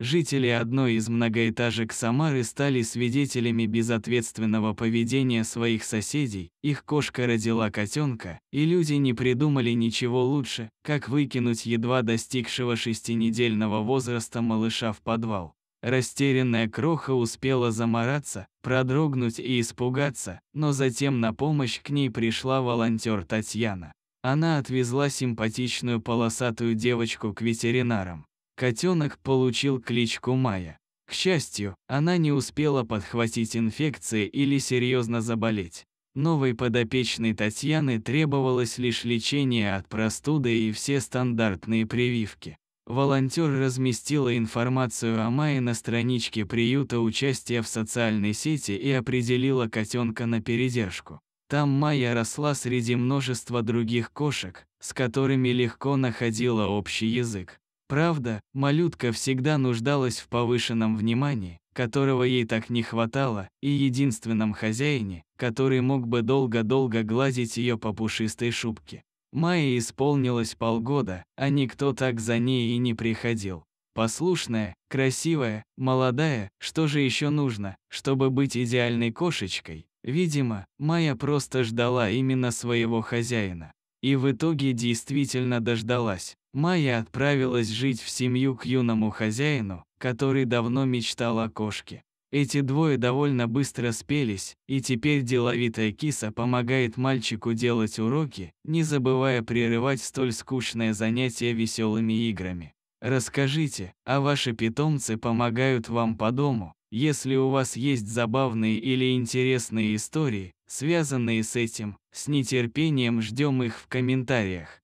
жители одной из многоэтажек Самары стали свидетелями безответственного поведения своих соседей, их кошка родила котенка, и люди не придумали ничего лучше, как выкинуть едва достигшего шестинедельного возраста малыша в подвал. Растерянная кроха успела замораться, продрогнуть и испугаться, но затем на помощь к ней пришла волонтер Татьяна. Она отвезла симпатичную полосатую девочку к ветеринарам котенок получил кличку Майя. К счастью, она не успела подхватить инфекции или серьезно заболеть. Новой подопечной Татьяны требовалось лишь лечение от простуды и все стандартные прививки. Волонтер разместила информацию о Майе на страничке приюта участия в социальной сети и определила котенка на передержку. Там Майя росла среди множества других кошек, с которыми легко находила общий язык. Правда, малютка всегда нуждалась в повышенном внимании, которого ей так не хватало, и единственном хозяине, который мог бы долго-долго гладить ее по пушистой шубке. Майе исполнилось полгода, а никто так за ней и не приходил. Послушная, красивая, молодая, что же еще нужно, чтобы быть идеальной кошечкой? Видимо, Майя просто ждала именно своего хозяина. И в итоге действительно дождалась. Майя отправилась жить в семью к юному хозяину, который давно мечтал о кошке. Эти двое довольно быстро спелись, и теперь деловитая киса помогает мальчику делать уроки, не забывая прерывать столь скучное занятие веселыми играми. Расскажите, а ваши питомцы помогают вам по дому, если у вас есть забавные или интересные истории, связанные с этим, с нетерпением ждем их в комментариях.